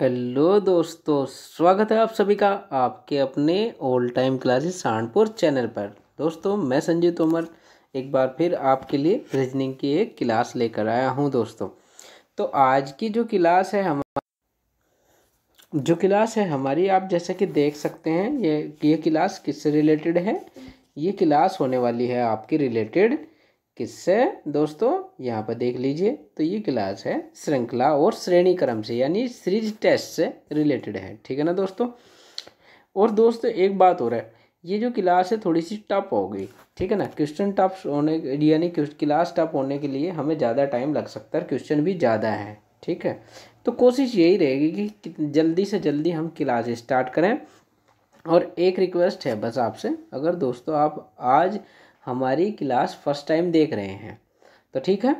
hello दोस्तों स्वागत है आप सभी का आपके अपने old time classes Saharanpur channel पर दोस्तों मैं संजीव तोमर एक बार फिर आपके लिए रीजनिंग की एक क्लास लेकर आया हूं दोस्तों तो आज की जो क्लास है हम जो क्लास है हमारी आप जैसे कि देख सकते हैं ये ये क्लास किससे रिलेटेड है ये क्लास होने वाली है आपकी रिलेटेड किससे दोस्तों यहाँ पर देख लीजिए तो ये क्लास है श्रृंखला और श्रेणी क्रम से यानी सीरीज टेस्ट से रिलेटेड है ठीक है ना दोस्तों और दोस्तों एक बात और है ये जो क्लास है थोड़ी सी टफ गई ठीक है ना क्वेश्चन टफ होने यानी क्लास टफ होने के लिए हमें ज़्यादा टाइम लग सकता है क्वेश्चन भी ज़्यादा है ठीक है तो कोशिश यही रहेगी कि जल्दी से जल्दी हम क्लास स्टार्ट करें और एक रिक्वेस्ट है बस आपसे अगर दोस्तों आप आज हमारी क्लास फर्स्ट टाइम देख रहे हैं तो ठीक है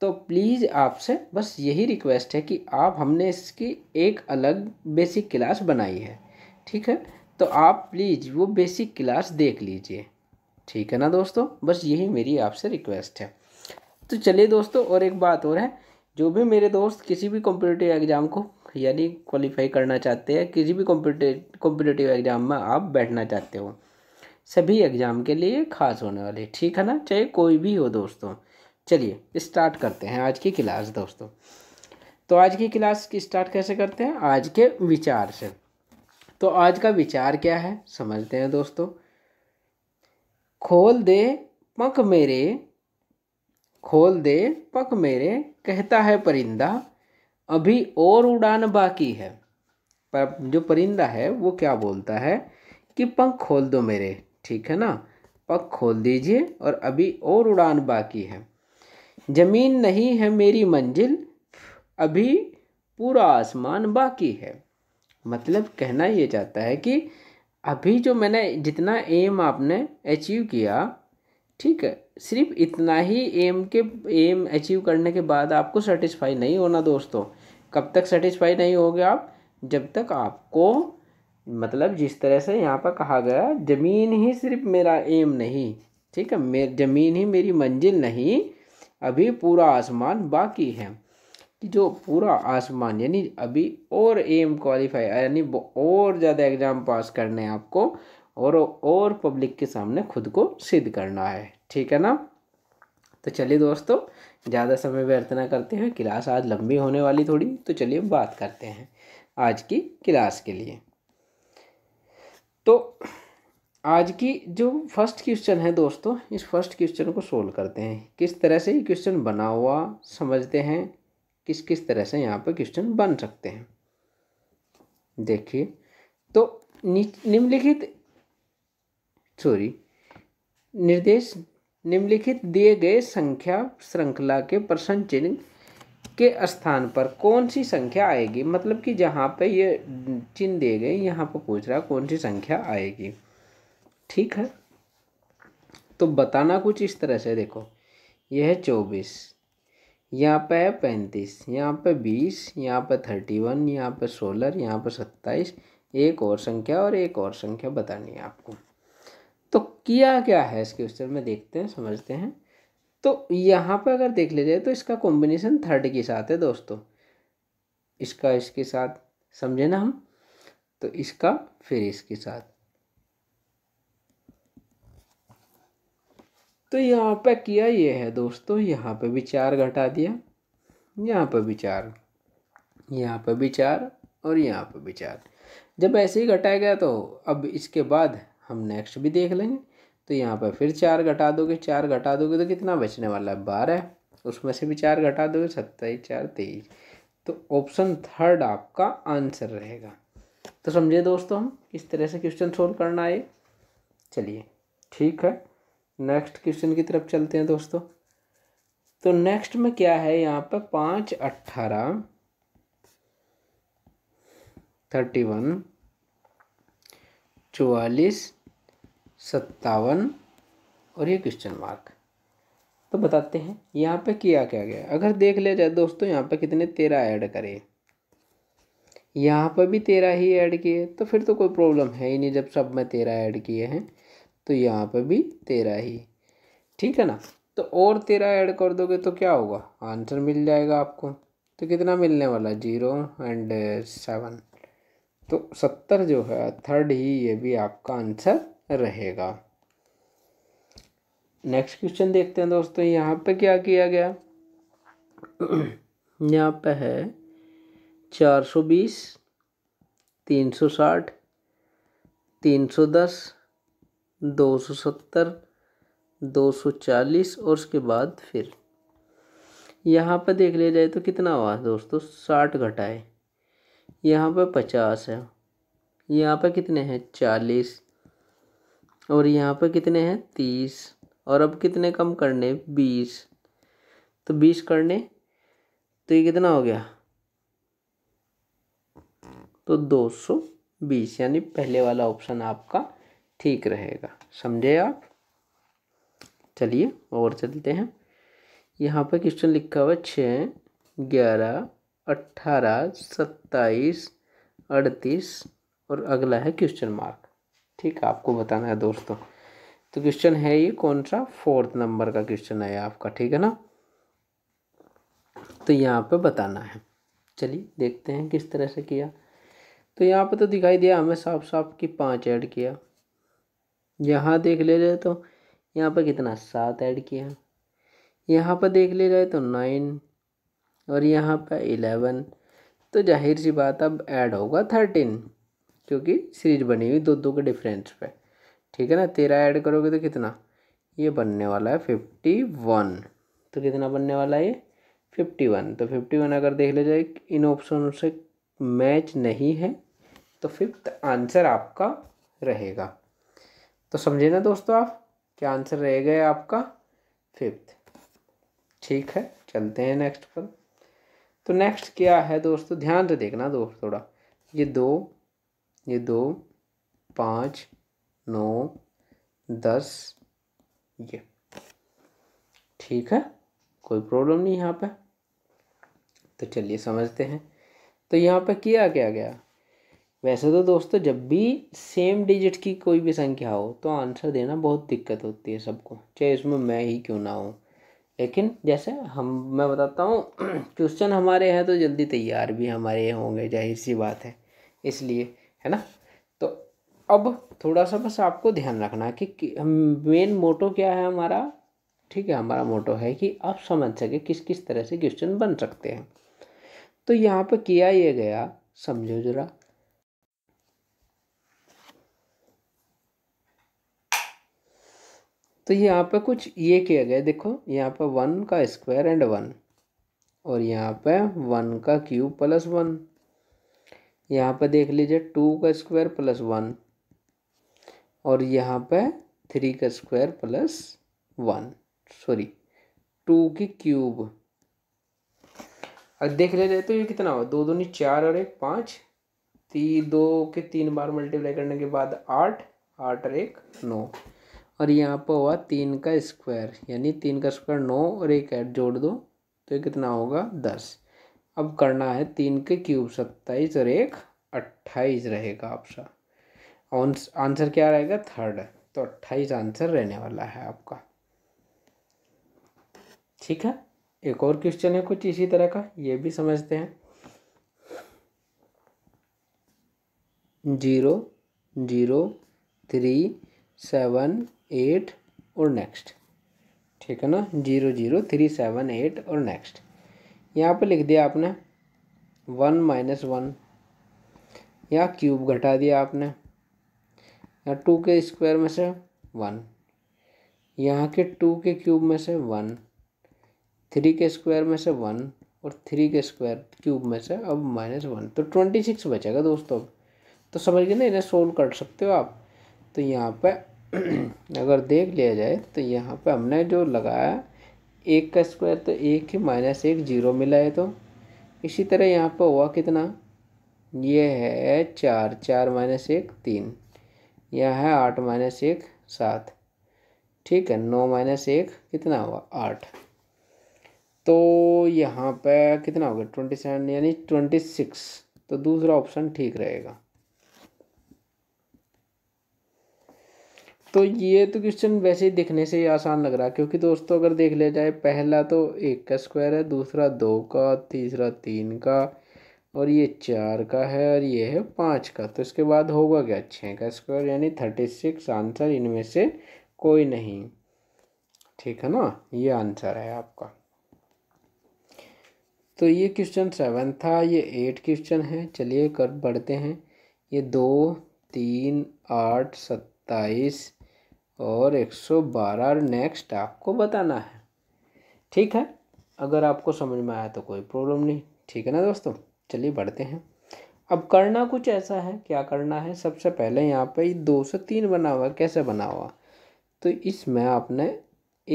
तो प्लीज़ आपसे बस यही रिक्वेस्ट है कि आप हमने इसकी एक अलग बेसिक क्लास बनाई है ठीक है तो आप प्लीज़ वो बेसिक क्लास देख लीजिए ठीक है ना दोस्तों बस यही मेरी आपसे रिक्वेस्ट है तो चलिए दोस्तों और एक बात और है जो भी मेरे दोस्त किसी भी कॉम्पिटेटिव एग्ज़ाम को यानी क्वालिफाई करना चाहते हैं किसी भी कॉम्पिटे कॉम्पिटेटिव एग्ज़ाम में आप बैठना चाहते हो सभी एग्ज़ाम के लिए खास होने वाले ठीक है ना चाहे कोई भी हो दोस्तों चलिए स्टार्ट करते हैं आज की क्लास दोस्तों तो आज की क्लास की स्टार्ट कैसे करते हैं आज के विचार से तो आज का विचार क्या है समझते हैं दोस्तों खोल दे पक मेरे खोल दे पक मेरे कहता है परिंदा अभी और उड़ान बाकी है पर जो परिंदा है वो क्या बोलता है कि पंख खोल दो मेरे ठीक है ना पग खोल दीजिए और अभी और उड़ान बाकी है ज़मीन नहीं है मेरी मंजिल अभी पूरा आसमान बाकी है मतलब कहना ये चाहता है कि अभी जो मैंने जितना एम आपने अचीव किया ठीक है सिर्फ इतना ही एम के एम अचीव करने के बाद आपको सेटिस्फाई नहीं होना दोस्तों कब तक सेटिस्फाई नहीं होगे आप जब तक आपको मतलब जिस तरह से यहाँ पर कहा गया ज़मीन ही सिर्फ मेरा एम नहीं ठीक है मे ज़मीन ही मेरी मंजिल नहीं अभी पूरा आसमान बाकी है कि जो पूरा आसमान यानी अभी और एम क्वालिफाई यानी और ज़्यादा एग्ज़ाम पास करने हैं आपको और और पब्लिक के सामने खुद को सिद्ध करना है ठीक है ना तो चलिए दोस्तों ज़्यादा समय व्यर्थ ना करते हैं क्लास आज लंबी होने वाली थोड़ी तो चलिए बात करते हैं आज की क्लास के लिए तो आज की जो फर्स्ट क्वेश्चन है दोस्तों इस फर्स्ट क्वेश्चन को सोल्व करते हैं किस तरह से ये क्वेश्चन बना हुआ समझते हैं किस किस तरह से यहाँ पर क्वेश्चन बन सकते हैं देखिए तो निम्नलिखित सॉरी निर्देश निम्नलिखित दिए गए संख्या श्रृंखला के प्रश्न चिन्ह के स्थान पर कौन सी संख्या आएगी मतलब कि जहाँ पे ये चिन्ह दिए गए यहाँ पर पूछ रहा कौन सी संख्या आएगी ठीक है तो बताना कुछ इस तरह से देखो यह है चौबीस यहाँ पे है पैंतीस यहाँ पे बीस यहाँ पे थर्टी वन यहाँ पे सोलह यहाँ पे सत्ताईस एक और संख्या और एक और संख्या बतानी है आपको तो किया क्या है इस क्वेश्चन में देखते हैं समझते हैं तो यहाँ पर अगर देख लिया जाए तो इसका कॉम्बिनेशन थर्ड के साथ है दोस्तों इसका इसके साथ समझे ना हम तो इसका फिर इसके साथ तो यहाँ पे किया ये है दोस्तों यहाँ पे चार घटा दिया यहाँ पे चार यहाँ पे चार और यहाँ पे चार जब ऐसे ही घटाया गया तो अब इसके बाद हम नेक्स्ट भी देख लेंगे तो यहाँ पर फिर चार घटा दोगे चार घटा दोगे तो कितना बचने वाला है बारह उसमें से भी चार घटा दोगे सत्ताईस चार तेईस तो ऑप्शन थर्ड आपका आंसर रहेगा तो समझे दोस्तों हम किस तरह से क्वेश्चन सोल्व करना है चलिए ठीक है नेक्स्ट क्वेश्चन की तरफ चलते हैं दोस्तों तो नेक्स्ट में क्या है यहाँ पर पाँच अट्ठारह थर्टी वन चवालीस सत्तावन और ये क्वेश्चन मार्क तो बताते हैं यहाँ पे किया क्या गया अगर देख लिया जाए दोस्तों यहाँ पे कितने तेरह ऐड करे यहाँ पर भी तेरह ही ऐड किए तो फिर तो कोई प्रॉब्लम है ही नहीं जब सब में तेरह ऐड किए हैं तो यहाँ पर भी तेरह ही ठीक है ना तो और तेरह ऐड कर दोगे तो क्या होगा आंसर मिल जाएगा आपको तो कितना मिलने वाला जीरो एंड सेवन तो सत्तर जो है थर्ड ही ये भी आपका आंसर रहेगा नेक्स्ट क्वेश्चन देखते हैं दोस्तों यहाँ पे क्या किया गया यहाँ पे है चार सौ बीस तीन सौ साठ तीन सौ दस दो सौ सत्तर दो सौ चालीस और उसके बाद फिर यहाँ पर देख लिया जाए तो कितना हुआ दोस्तों साठ घटाए यहाँ पर पचास है यहाँ पर कितने हैं चालीस और यहाँ पर कितने हैं तीस और अब कितने कम करने बीस तो बीस करने तो ये कितना हो गया तो दो सौ बीस यानी पहले वाला ऑप्शन आपका ठीक रहेगा समझे आप चलिए और चलते हैं यहाँ पर क्वेश्चन लिखा हुआ छः ग्यारह अट्ठारह सत्ताईस अड़तीस और अगला है क्वेश्चन मार्क ठीक है आपको बताना है दोस्तों तो क्वेश्चन है ये कौन सा फोर्थ नंबर का क्वेश्चन है आपका ठीक है ना तो यहाँ पे बताना है चलिए देखते हैं किस तरह से किया तो यहाँ पे तो दिखाई दिया हमें साफ साफ कि पाँच ऐड किया यहाँ देख ले जाए तो यहाँ पे कितना सात ऐड किया यहाँ पर देख ले जाए तो नाइन और यहाँ पर इलेवन तो जाहिर सी बात अब ऐड होगा थर्टीन क्योंकि सीरीज बनी हुई दो दो के डिफरेंस पे ठीक है ना तेरह ऐड करोगे तो कितना ये बनने वाला है फिफ्टी वन तो कितना बनने वाला है ये फिफ्टी वन तो फिफ्टी वन अगर देख लिया जाए इन ऑप्शनों से मैच नहीं है तो फिफ्थ आंसर आपका रहेगा तो समझे ना दोस्तों आप क्या आंसर रहेगा आपका फिफ्थ ठीक है चलते हैं नेक्स्ट पर तो नेक्स्ट क्या है दोस्तों ध्यान से देखना दोस्त थोड़ा ये दो ये दो पाँच नौ दस ये ठीक है कोई प्रॉब्लम नहीं यहाँ पे तो चलिए समझते हैं तो यहाँ पे किया क्या गया वैसे तो दोस्तों जब भी सेम डिजिट की कोई भी संख्या हो तो आंसर देना बहुत दिक्कत होती है सबको चाहे इसमें मैं ही क्यों ना हूँ लेकिन जैसे हम मैं बताता हूँ क्वेश्चन हमारे हैं तो जल्दी तैयार भी हमारे होंगे जाहिर सी बात है इसलिए है ना तो अब थोड़ा सा बस आपको ध्यान रखना है कि मेन मोटो क्या है हमारा ठीक है हमारा मोटो है कि आप समझ सके किस किस तरह से क्वेश्चन बन सकते हैं तो यहाँ पर किया ये गया समझो जरा तो यहाँ पे कुछ ये किया गया देखो यहाँ पर वन का स्क्वायर एंड वन और यहाँ पे वन का क्यूब प्लस वन यहाँ पर देख लीजिए टू का स्क्वायर प्लस वन और यहाँ पे थ्री का square plus one sorry two की क्यूब अब देख लिया जाए तो ये कितना हुआ दो नहीं चार और एक पाँच तीन दो के तीन बार मल्टीप्लाई करने के बाद आठ आठ और एक नौ और यहाँ पर हुआ तीन का स्क्वायर यानी तीन का स्क्वायर नौ और एक ऐड जोड़ दो तो ये कितना होगा दस अब करना है तीन के क्यूब सत्ताईस और एक अट्ठाईस रहेगा आपका आंसर क्या रहेगा थर्ड तो अट्ठाईस आंसर रहने वाला है आपका ठीक है एक और क्वेश्चन है कुछ इसी तरह का ये भी समझते हैं zero zero three seven eight और नेक्स्ट ठीक है ना zero zero three seven eight और नेक्स्ट यहाँ पे लिख दिया आपने वन माइनस वन यहाँ क्यूब घटा दिया आपने यहाँ टू के स्क्वायर में से वन यहाँ के टू के क्यूब में से वन थ्री के स्क्वायर में से वन और थ्री के स्क्वायर क्यूब में से अब माइनस वन तो ट्वेंटी सिक्स बचेगा दोस्तों अब तो समझ गए ना इन्हें सोल्व कर सकते हो आप तो यहाँ पे अगर देख लिया जाए तो यहाँ पे हमने जो लगाया एक का स्क्वायर तो एक है माइनस एक जीरो मिला है तो इसी तरह यहाँ पर हुआ कितना ये है चार चार माइनस एक तीन यह है आठ माइनस एक सात ठीक है नौ माइनस एक कितना हुआ आठ तो यहाँ पे कितना हो गया ट्वेंटी सेवन यानी ट्वेंटी सिक्स तो दूसरा ऑप्शन ठीक रहेगा तो ये तो क्वेश्चन वैसे ही देखने से ही आसान लग रहा है क्योंकि दोस्तों अगर देख लिया जाए पहला तो एक का स्क्वायर है दूसरा दो का तीसरा तीन का और ये चार का है और ये है पाँच का तो इसके बाद होगा क्या छः का स्क्वायर यानी थर्टी सिक्स आंसर इनमें से कोई नहीं ठीक है ना ये आंसर है आपका तो ये क्वेश्चन सेवन था ये एट क्वेश्चन है चलिए कर बढ़ते हैं ये दो तीन आठ सत्ताईस और 112 नेक्स्ट आपको बताना है ठीक है अगर आपको समझ में आया तो कोई प्रॉब्लम नहीं ठीक है ना दोस्तों चलिए बढ़ते हैं अब करना कुछ ऐसा है क्या करना है सबसे पहले यहाँ पे दो से तीन बना हुआ कैसे बना हुआ तो इसमें आपने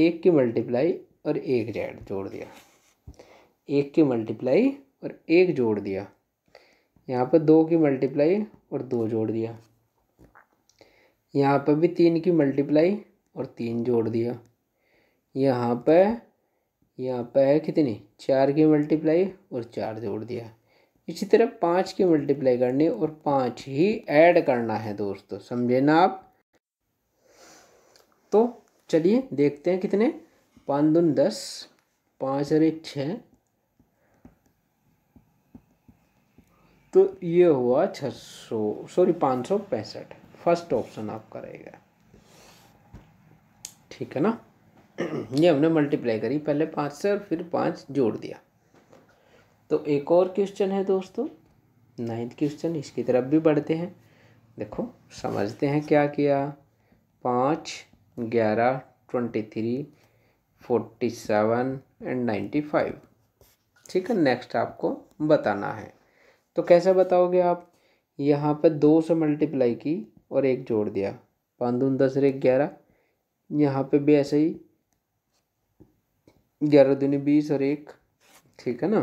एक की मल्टीप्लाई और एक जेड जोड़ दिया एक की मल्टीप्लाई और एक जोड़ दिया यहाँ पर दो की मल्टीप्लाई और दो जोड़ दिया यहाँ पर भी तीन की मल्टीप्लाई और तीन जोड़ दिया यहाँ पर यहाँ पर है कितनी चार की मल्टीप्लाई और चार जोड़ दिया इसी तरह पाँच की मल्टीप्लाई करनी और पाँच ही ऐड करना है दोस्तों समझे ना आप तो चलिए देखते हैं कितने पाँच दून दस पाँच अरे छः तो ये हुआ छः सौ सॉरी पाँच सौ पैंसठ फर्स्ट ऑप्शन आपका रहेगा ठीक है ना ये हमने मल्टीप्लाई करी पहले पाँच से और फिर पाँच जोड़ दिया तो एक और क्वेश्चन है दोस्तों नाइन्थ क्वेश्चन इसकी तरफ भी बढ़ते हैं देखो समझते हैं क्या किया पाँच ग्यारह twenty three forty seven and ninety five ठीक है नेक्स्ट आपको बताना है तो कैसे बताओगे आप यहाँ पर दो से मल्टीप्लाई की और एक जोड़ दिया पाँच दून दस और एक ग्यारह यहाँ पे भी ऐसे ही ग्यारह दूनी बीस और एक ठीक है ना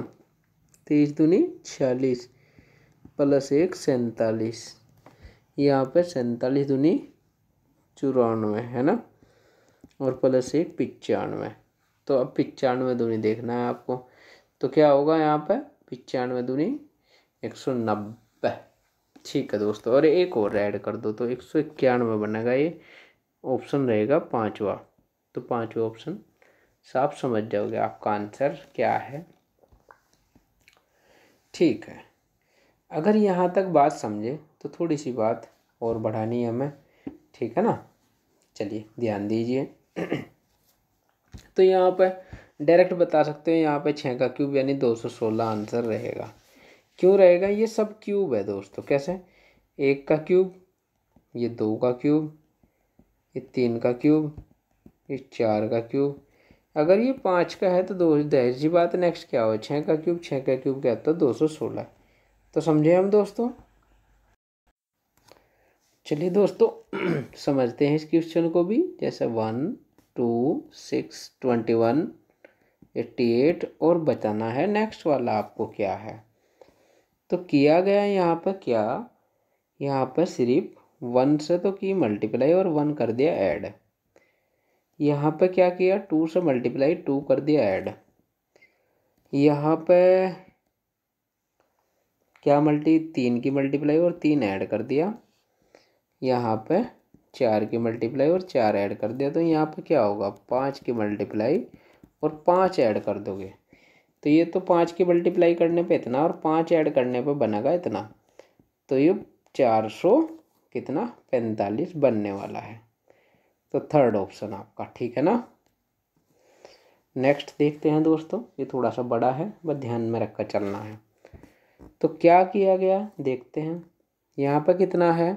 तेईस दूनी छियालीस प्लस एक सैंतालीस यहाँ पे सैंतालीस दूनी चौरानवे है ना और प्लस एक पचानवे तो अब पचानवे दूनी देखना है आपको तो क्या होगा यहाँ पे पचानवे दूनी एक सौ नब्बे ठीक है दोस्तों और एक और ऐड कर दो तो एक सौ इक्यानवे बनेगा ये ऑप्शन रहेगा पाँचवा तो पाँचवा ऑप्शन साफ समझ जाओगे आपका आंसर क्या है ठीक है अगर यहाँ तक बात समझे तो थोड़ी सी बात और बढ़ानी है हमें ठीक है ना चलिए ध्यान दीजिए तो यहाँ पर डायरेक्ट बता सकते हो यहाँ पे छः का क्यूब यानी दो सौ सोलह आंसर रहेगा क्यों रहेगा ये सब क्यूब है दोस्तों कैसे एक का क्यूब ये दो का क्यूब ये तीन का क्यूब ये चार का क्यूब अगर ये पाँच का है तो दो जाहिर जी बात नेक्स्ट क्या हो छः का क्यूब छः का क्यूब क्या होता है तो दो सौ सोलह तो समझे हम दोस्तों चलिए दोस्तों समझते हैं इस क्वेश्चन को भी जैसे one two six twenty one eighty eight और बताना है नेक्स्ट वाला आपको क्या है तो किया गया यहाँ पर क्या यहाँ पर सिर्फ वन से तो की मल्टीप्लाई और वन कर दिया ऐड यहाँ पर क्या किया टू से मल्टीप्लाई टू कर दिया ऐड यहाँ पर क्या मल्टी तीन की मल्टीप्लाई और तीन ऐड कर दिया यहाँ पर चार की मल्टीप्लाई और चार ऐड कर दिया तो यहाँ पर क्या होगा पाँच की मल्टीप्लाई और पाँच ऐड कर दोगे तो ये तो पाँच की मल्टीप्लाई करने पे इतना और पाँच ऐड करने पे बनेगा इतना तो ये चार सौ कितना पैंतालीस बनने वाला है तो थर्ड ऑप्शन आपका ठीक है ना नेक्स्ट देखते हैं दोस्तों ये थोड़ा सा बड़ा है बस ध्यान में रखकर चलना है तो क्या किया गया देखते हैं यहाँ पर कितना है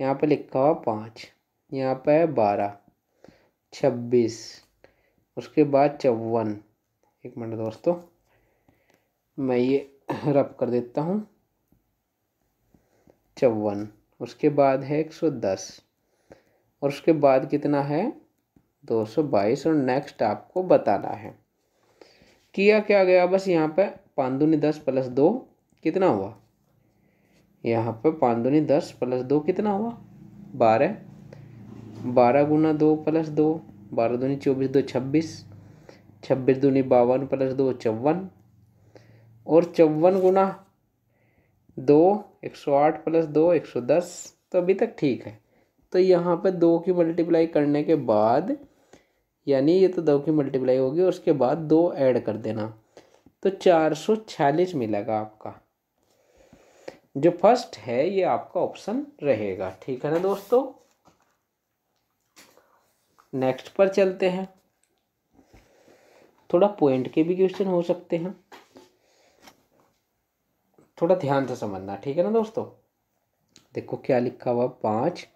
यहाँ पर लिखा हुआ पाँच यहाँ पर है बारह छब्बीस उसके बाद चौवन एक मिनट दोस्तों मैं ये रब कर देता हूँ चौवन उसके बाद है एक सौ दस और उसके बाद कितना है दो सौ बाईस और नेक्स्ट आपको बताना है किया क्या गया बस यहाँ पे पाँच दूनी दस प्लस दो कितना हुआ यहाँ पे पाँच दूनी दस प्लस दो कितना हुआ बारह बारह गुना दो प्लस दो बारह दूनी चौबीस दो छब्बीस छब्बीस दूनी बावन प्लस दो चौवन और चौवन गुना दो एक सौ आठ प्लस दो एक सौ दस तो अभी तक ठीक है तो यहाँ पे दो की मल्टीप्लाई करने के बाद यानी ये तो दो की मल्टीप्लाई होगी उसके बाद दो ऐड कर देना तो चार सौ छियालीस मिलेगा आपका जो फर्स्ट है ये आपका ऑप्शन रहेगा ठीक है ना दोस्तों नेक्स्ट पर चलते हैं थोड़ा पॉइंट के भी क्वेश्चन हो सकते हैं थोड़ा ध्यान से समझना ठीक है ना दोस्तों देखो क्या लिखा हुआ पाँच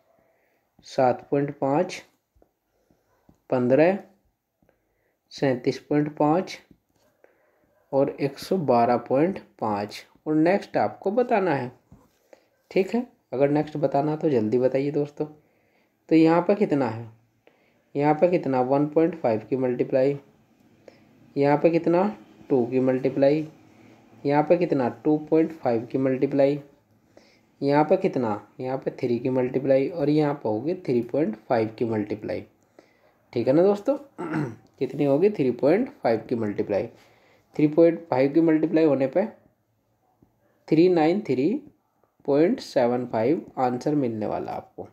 सात पॉइंट पाँच पंद्रह सैंतीस पॉइंट पाँच और एक सौ बारह पॉइंट पाँच और नेक्स्ट आपको बताना है ठीक है अगर नेक्स्ट बताना है तो जल्दी बताइए दोस्तों तो यहाँ पर कितना है यहाँ पर कितना वन पॉइंट फाइव की मल्टीप्लाई यहाँ पे कितना टू की मल्टीप्लाई यहाँ पे कितना टू पॉइंट फाइव की मल्टीप्लाई यहाँ पे कितना यहाँ पे थ्री की मल्टीप्लाई और यहाँ पे होगी थ्री पॉइंट फाइव की मल्टीप्लाई ठीक है ना दोस्तों कितनी होगी थ्री पॉइंट फाइव की मल्टीप्लाई थ्री पॉइंट फाइव की मल्टीप्लाई होने पे three nine three point seven five answer मिलने वाला आपको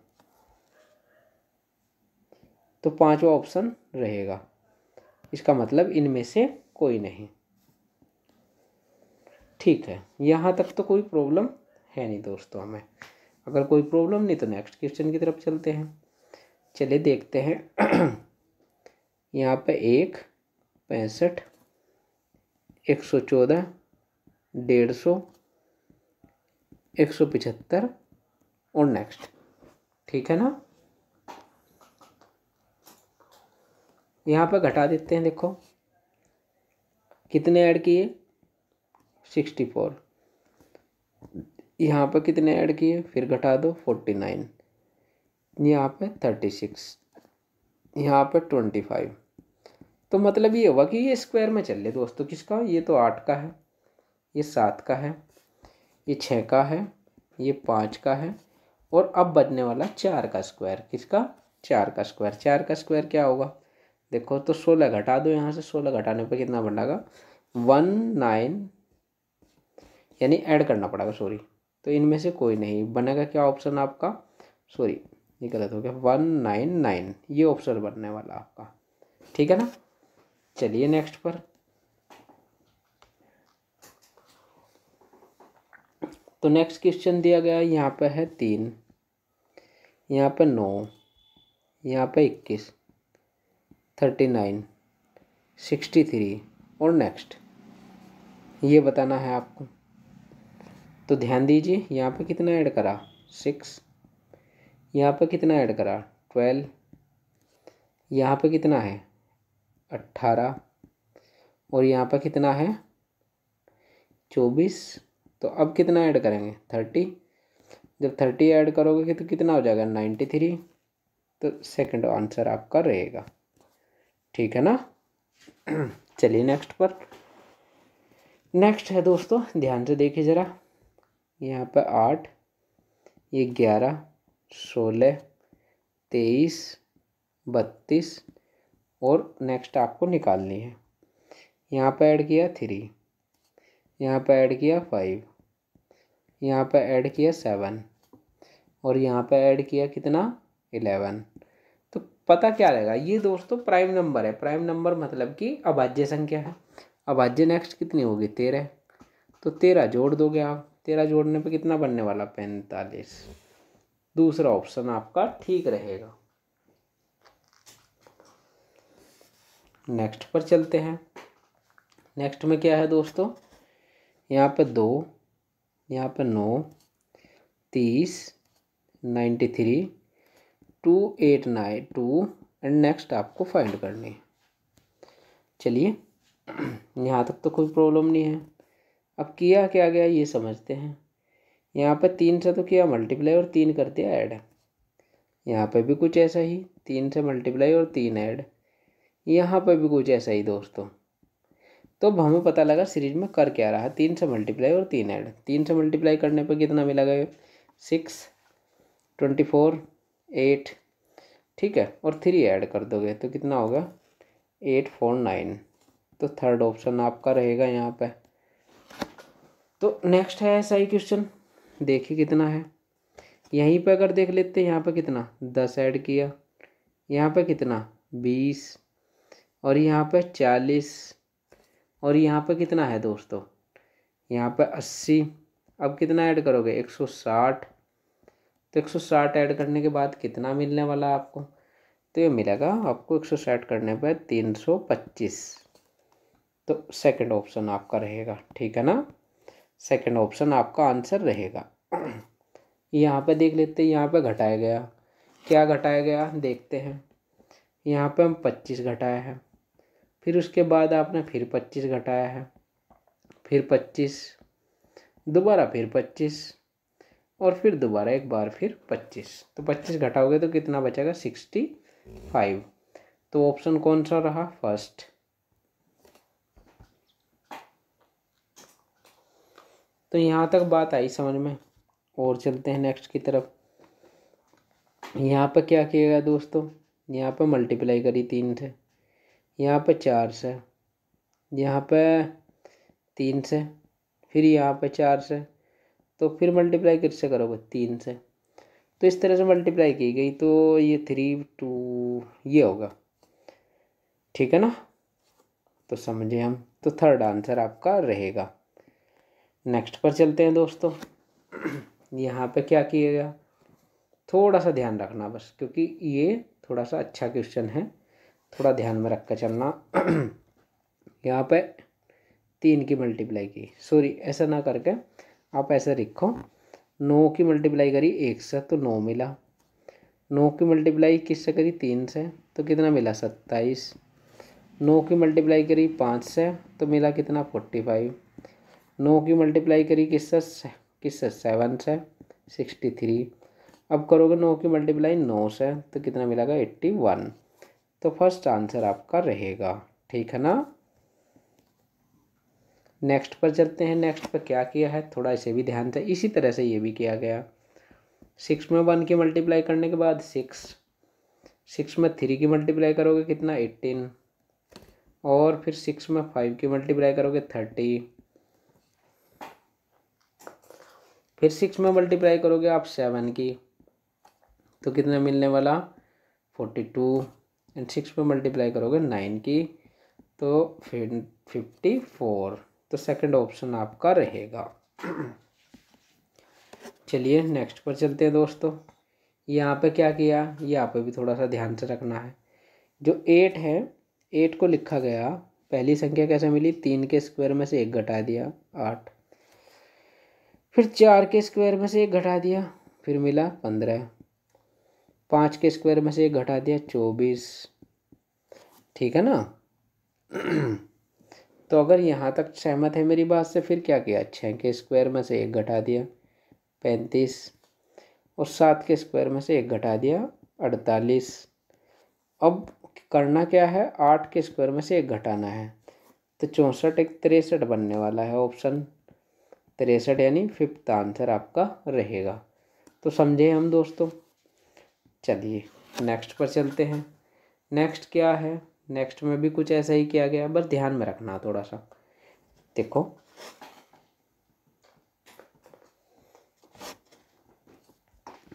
तो पांचवा ऑप्शन रहेगा इसका मतलब इनमें से कोई नहीं ठीक है यहाँ तक तो कोई प्रॉब्लम है नहीं दोस्तों हमें अगर कोई प्रॉब्लम नहीं तो नेक्स्ट क्वेश्चन की तरफ चलते हैं चलिए देखते हैं यहाँ पे एक पैंसठ एक सौ चौदह डेढ़ सौ एक सौ पचहत्तर और नेक्स्ट ठीक है ना यहाँ पर घटा देते हैं देखो कितने ऐड किए सिक्सटी फोर यहाँ पर कितने ऐड किए फिर घटा दो फोर्टी नाइन यहाँ पर थर्टी सिक्स यहाँ पर ट्वेंटी फाइव तो मतलब ये हुआ कि ये स्क्वायर में चल रहे दोस्तों किसका ये तो आठ का है ये सात का है ये छः का है ये पाँच का है और अब बचने वाला चार का स्क्वायर किसका चार का स्क्वायर चार का स्क्वायर क्या होगा देखो तो सोलह घटा दो यहाँ से सोलह घटाने पर कितना बनेगा वन नाइन यानी ऐड करना पड़ेगा सॉरी तो इनमें से कोई नहीं बनेगा क्या ऑप्शन आपका सॉरी ये गलत हो गया वन नाइन नाइन ये ऑप्शन बनने वाला आपका ठीक है ना चलिए नेक्स्ट पर तो नेक्स्ट क्वेश्चन दिया गया यहाँ पे है तीन यहाँ पे नौ यहाँ पे इक्कीस थर्टी नाइन सिक्सटी थ्री और नेक्स्ट ये बताना है आपको तो ध्यान दीजिए यहाँ पे कितना ऐड करा सिक्स यहाँ पे कितना ऐड करा ट्वेल्व यहाँ पे कितना है अट्ठारह और यहाँ पे कितना है चौबीस तो अब कितना ऐड करेंगे थर्टी जब थर्टी ऐड करोगे तो कितना हो जाएगा नाइन्टी थ्री तो सेकंड आंसर आपका रहेगा ठीक है ना चलिए नेक्स्ट पर नेक्स्ट है दोस्तों ध्यान से देखिए ज़रा यहाँ पर आठ ये ग्यारह सोलह तेईस बत्तीस और नेक्स्ट आपको निकालनी है यहाँ पर ऐड किया थ्री यहाँ पर ऐड किया फाइव यहाँ पर ऐड किया सेवन और यहाँ पर ऐड किया कितना इलेवन तो पता क्या रहेगा ये दोस्तों प्राइम नंबर है प्राइम नंबर मतलब कि अभाज्य संख्या है अभाज्य नेक्स्ट कितनी होगी तेरह तो तेरह जोड़ दोगे आप तेरह जोड़ने पे कितना बनने वाला पैंतालीस दूसरा ऑप्शन आपका ठीक रहेगा नेक्स्ट पर चलते हैं नेक्स्ट में क्या है दोस्तों यहाँ पे दो यहाँ पे नौ तीस ninety three two eight nine two and next आपको फाइंड करनी है चलिए यहाँ तक तो कोई प्रॉब्लम नहीं है अब किया क्या गया ये समझते हैं यहाँ पर तीन से तो किया मल्टीप्लाई और तीन कर दिया ऐड यहाँ पर भी कुछ ऐसा ही तीन से मल्टीप्लाई और तीन ऐड यहाँ पर भी कुछ ऐसा ही दोस्तों तो अब हमें पता लगा सीरीज में कर क्या रहा तीन से मल्टीप्लाई और तीन ऐड तीन से मल्टीप्लाई करने पर कितना मिला गया सिक्स ट्वेंटी फोर एट ठीक है और थ्री ऐड कर दोगे तो कितना होगा एट फोर नाइन तो थर्ड ऑप्शन आपका रहेगा यहाँ पे तो नेक्स्ट है ऐसा ही क्वेश्चन देखिए कितना है यहीं पे अगर देख लेते हैं यहाँ पे कितना दस ऐड किया यहाँ पे कितना बीस और यहाँ पे चालीस और यहाँ पे कितना है दोस्तों यहाँ पे अस्सी अब कितना ऐड करोगे एक सौ साठ तो एक सौ साठ ऐड करने के बाद कितना मिलने वाला है आपको तो ये मिलेगा आपको एक सौ साठ करने पर तीन सौ पच्चीस तो सेकंड ऑप्शन आपका रहेगा ठीक है ना सेकंड ऑप्शन आपका आंसर रहेगा यहाँ पे देख लेते हैं यहाँ पे घटाया गया क्या घटाया गया देखते हैं यहाँ पे हम पच्चीस घटाया है फिर उसके बाद आपने फिर पच्चीस घटाया है फिर पच्चीस दोबारा फिर पच्चीस और फिर दोबारा एक बार फिर पच्चीस तो पच्चीस घटाओगे तो कितना बचेगा सिक्सटी फाइव तो ऑप्शन कौन सा रहा फर्स्ट तो यहाँ तक बात आई समझ में और चलते हैं नेक्स्ट की तरफ यहाँ पर क्या किया गया दोस्तों यहाँ पर मल्टीप्लाई करी तीन से यहाँ पर चार से यहाँ पर तीन से फिर यहाँ पर चार से तो फिर मल्टीप्लाई किससे करोगे तीन से तो इस तरह से मल्टीप्लाई की गई तो ये थ्री टू ये होगा ठीक है ना तो समझे हम तो थर्ड आंसर आपका रहेगा नेक्स्ट पर चलते हैं दोस्तों यहाँ पे क्या किया गया थोड़ा सा ध्यान रखना बस क्योंकि ये थोड़ा सा अच्छा क्वेश्चन है थोड़ा ध्यान में रख कर चलना यहाँ पे तीन की मल्टीप्लाई की सॉरी ऐसा ना करके आप ऐसे लिखो नौ की मल्टीप्लाई करी एक से तो नौ मिला नौ की मल्टीप्लाई किस से करी तीन से तो कितना मिला सत्ताईस नौ की मल्टीप्लाई करी पाँच से तो मिला कितना फोर्टी फाइव नौ की मल्टीप्लाई करी किस से किस से सेवन से सिक्सटी थ्री अब करोगे नौ की मल्टीप्लाई नौ से तो कितना मिलेगा एट्टी वन तो फर्स्ट आंसर आपका रहेगा ठीक है ना नेक्स्ट पर चलते हैं नेक्स्ट पर क्या किया है थोड़ा इसे भी ध्यान से इसी तरह से ये भी किया गया सिक्स में वन की मल्टीप्लाई करने के बाद सिक्स सिक्स में थ्री की मल्टीप्लाई करोगे कितना एट्टीन और फिर सिक्स में फाइव की मल्टीप्लाई करोगे थर्टी फिर सिक्स में मल्टीप्लाई करोगे आप सेवन की तो कितना मिलने वाला फोर्टी टू एंड सिक्स में मल्टीप्लाई करोगे नाइन की तो फिफ्टी फोर तो सेकंड ऑप्शन आपका रहेगा चलिए नेक्स्ट पर चलते हैं दोस्तों यहाँ पे क्या किया यहाँ पे भी थोड़ा सा ध्यान से रखना है जो एट है एट को लिखा गया पहली संख्या कैसे मिली तीन के स्क्वायर में से एक घटा दिया आठ फिर चार के स्क्वायर में से एक घटा दिया फिर मिला पंद्रह पाँच के स्क्वायर में से एक घटा दिया चौबीस ठीक है ना तो अगर यहाँ तक सहमत है मेरी बात से फिर क्या किया छः के स्क्वायर में से एक घटा दिया पैंतीस और सात के स्क्वायर में से एक घटा दिया अड़तालीस अब करना क्या है आठ के स्क्वायर में से एक घटाना है तो चौंसठ एक तिरसठ बनने वाला है ऑप्शन तिरसठ यानी फिफ्थ आंसर आपका रहेगा तो समझे हम दोस्तों चलिए नेक्स्ट पर चलते हैं नेक्स्ट क्या है नेक्स्ट में भी कुछ ऐसा ही किया गया बस ध्यान में रखना थोड़ा सा देखो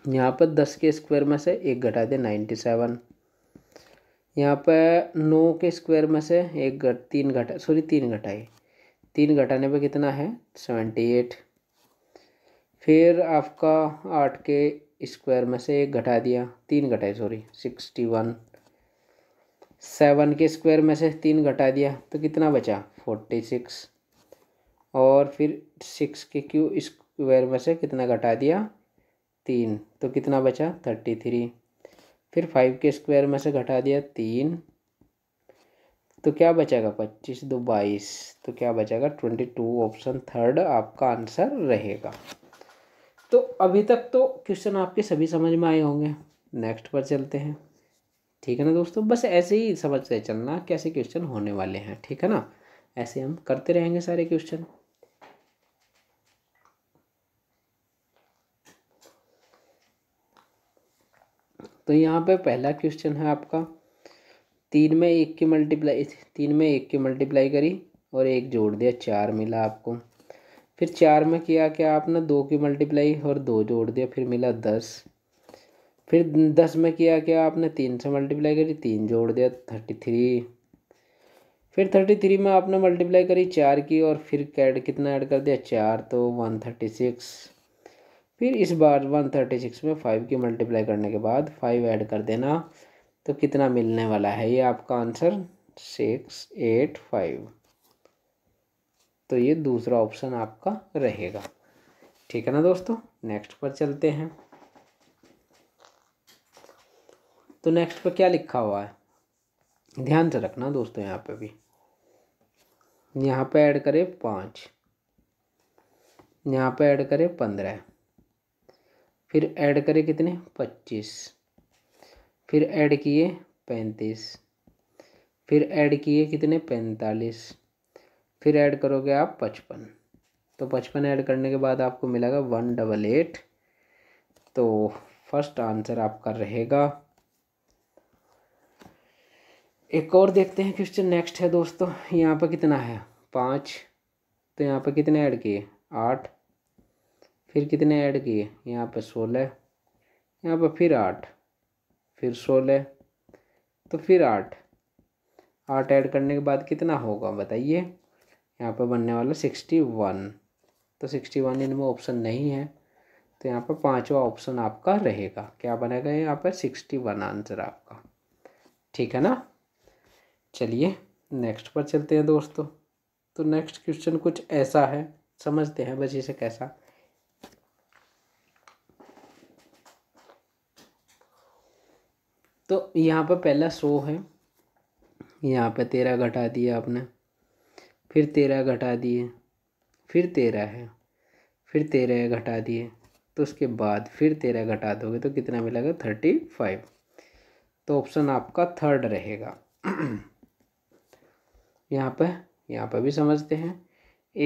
यहाँ पर दस के स्क्वायर में से एक घटा दे नाइन्टी सेवन यहाँ पर नौ के स्क्वायर में से एक घट तीन घटा सॉरी तीन घटाई तीन घटाने पे कितना है सेवेंटी एट फिर आपका आठ के स्क्वायर में से एक घटा दिया तीन घटाई सॉरी सिक्सटी वन सेवन के स्क्वायर में से तीन घटा दिया तो कितना बचा फोर्टी सिक्स और फिर सिक्स के क्यू स्क्वायर में से कितना घटा दिया तीन तो कितना बचा थर्टी थ्री फिर फाइव के स्क्वायर में से घटा दिया तीन तो क्या बचेगा पच्चीस दो बाईस तो क्या बचेगा ट्वेंटी टू ऑप्शन थर्ड आपका आंसर रहेगा तो अभी तक तो क्वेश्चन आपके सभी समझ में आए होंगे नेक्स्ट पर चलते हैं ठीक है ना दोस्तों बस ऐसे ही समझते चलना कैसे क्वेश्चन होने वाले हैं ठीक है ना ऐसे हम करते रहेंगे सारे क्वेश्चन तो यहाँ पे पहला क्वेश्चन है आपका तीन में एक की मल्टीप्लाई तीन में एक की मल्टीप्लाई करी और एक जोड़ दिया चार मिला आपको फिर चार में किया क्या आपने दो की मल्टीप्लाई और दो जोड़ दिया फिर मिला दस फिर दस में किया क्या आपने तीन से मल्टीप्लाई करी तीन जोड़ दिया थर्टी थ्री फिर थर्टी थ्री में आपने मल्टीप्लाई करी चार की और फिर कैड कितना ऐड कर दिया चार तो वन थर्टी सिक्स फिर इस बार वन थर्टी सिक्स में फाइव की मल्टीप्लाई करने के बाद फाइव ऐड कर देना तो कितना मिलने वाला है ये आपका आंसर सिक्स एट फाइव तो ये दूसरा ऑप्शन आपका रहेगा ठीक है ना दोस्तों नेक्स्ट पर चलते हैं तो नेक्स्ट पर क्या लिखा हुआ है ध्यान से रखना दोस्तों यहाँ पे भी यहाँ पे ऐड करें पाँच यहाँ पे ऐड करें पंद्रह फिर ऐड करें कितने पच्चीस फिर ऐड किए पैंतीस फिर ऐड किए कितने पैंतालीस फिर ऐड करोगे आप पचपन तो पचपन ऐड करने के बाद आपको मिलेगा वन डबल एट तो फर्स्ट आंसर आपका रहेगा एक और देखते हैं क्वेश्चन नेक्स्ट है दोस्तों यहाँ पर कितना है पाँच तो यहाँ पर कितने ऐड किए आठ फिर कितने ऐड किए यहाँ पर सोलह यहाँ पर फिर आठ फिर सोलह तो फिर आठ आठ ऐड करने के बाद कितना होगा बताइए यहाँ पर बनने वाला सिक्सटी वन तो सिक्सटी वन इनमें ऑप्शन नहीं है तो यहाँ पर पाँचवा ऑप्शन आपका रहेगा क्या बनेगा यहाँ पर सिक्सटी वन आंसर आपका ठीक है ना चलिए नेक्स्ट पर चलते हैं दोस्तों तो नेक्स्ट क्वेश्चन कुछ ऐसा है समझते हैं बस इसे कैसा तो यहाँ पर पहला सो है यहाँ पर तेरह घटा दिया आपने फिर तेरह घटा दिए फिर तेरह है फिर तेरह घटा दिए तो उसके बाद फिर तेरह घटा दोगे तो कितना मिलेगा थर्टी फाइव तो ऑप्शन आपका थर्ड रहेगा यहाँ पर यहाँ पर भी समझते हैं